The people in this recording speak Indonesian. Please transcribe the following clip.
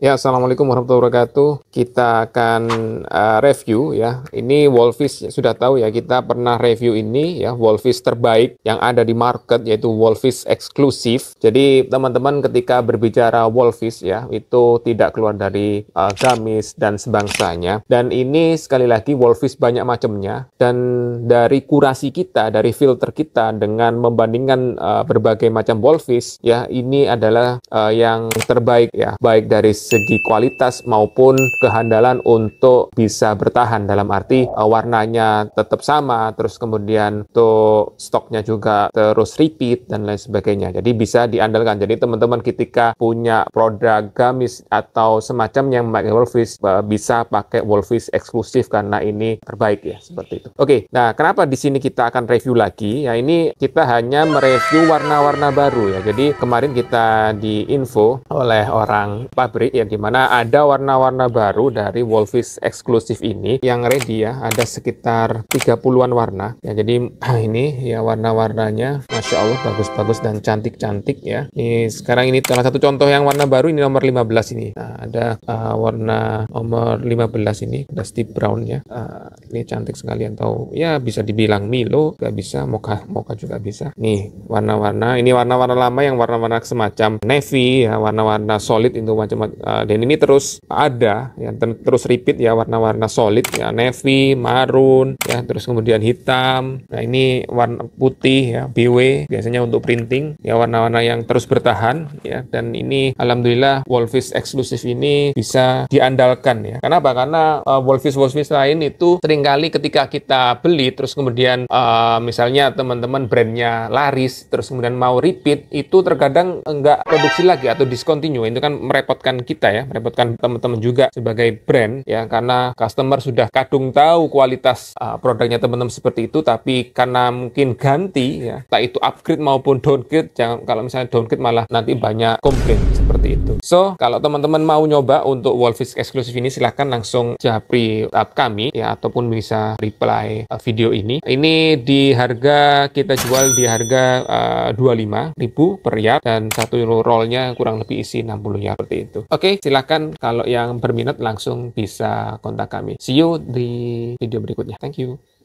Ya, Assalamualaikum warahmatullahi wabarakatuh. Kita akan uh, review ya. Ini Wolfish ya, sudah tahu ya, kita pernah review ini ya, Wolfish terbaik yang ada di market yaitu Wolfish eksklusif. Jadi, teman-teman ketika berbicara Wolfish ya, itu tidak keluar dari uh, gamis dan sebangsanya. Dan ini sekali lagi Wolfish banyak macamnya dan dari kurasi kita, dari filter kita dengan membandingkan uh, berbagai macam Wolfish ya, ini adalah uh, yang terbaik ya, baik dari segi kualitas maupun kehandalan untuk bisa bertahan dalam arti eh, warnanya tetap sama terus kemudian tuh stoknya juga terus repeat dan lain sebagainya jadi bisa diandalkan jadi teman-teman ketika punya produk gamis atau semacam yang memakai wolfish eh, bisa pakai wolfish eksklusif karena ini terbaik ya seperti itu oke nah kenapa di sini kita akan review lagi ya ini kita hanya mereview warna-warna baru ya jadi kemarin kita di info oleh orang pabrik yang dimana ada warna-warna baru dari Wolfish eksklusif ini yang ready ya ada sekitar 30-an warna ya jadi ini ya warna-warnanya Masya Allah bagus-bagus dan cantik-cantik ya ini sekarang ini salah satu contoh yang warna baru ini nomor 15 ini nah, ada uh, warna nomor 15 ini ada steep brown ya uh, ini cantik sekali atau ya bisa dibilang Milo gak bisa moka moka juga bisa nih warna-warna ini warna-warna lama yang warna-warna semacam navy ya warna-warna solid itu macam Ah, dan ini terus ada ya terus repeat ya warna-warna solid ya navy marun ya terus kemudian hitam nah ini warna putih ya BW biasanya untuk printing ya warna-warna yang terus bertahan ya dan ini alhamdulillah Wolfis eksklusif ini bisa diandalkan ya karena apa karena uh, Wolfish Wolfish lain itu seringkali ketika kita beli terus kemudian uh, misalnya teman-teman brandnya laris terus kemudian mau repeat itu terkadang enggak produksi lagi atau discontinue itu kan merepotkan kita kita ya, merepotkan teman-teman juga sebagai brand ya karena customer sudah kadung tahu kualitas uh, produknya teman-teman seperti itu tapi karena mungkin ganti ya, tak itu upgrade maupun downgrade jangan kalau misalnya downgrade malah nanti banyak komplain seperti itu. So, kalau teman-teman mau nyoba untuk Wolfish eksklusif ini silahkan langsung japri tab kami ya ataupun bisa reply uh, video ini. Ini di harga kita jual di harga uh, 25.000 per yard dan satu rollnya kurang lebih isi 60 yard seperti itu. Oke, okay, silahkan kalau yang berminat langsung bisa kontak kami. See you di video berikutnya. Thank you.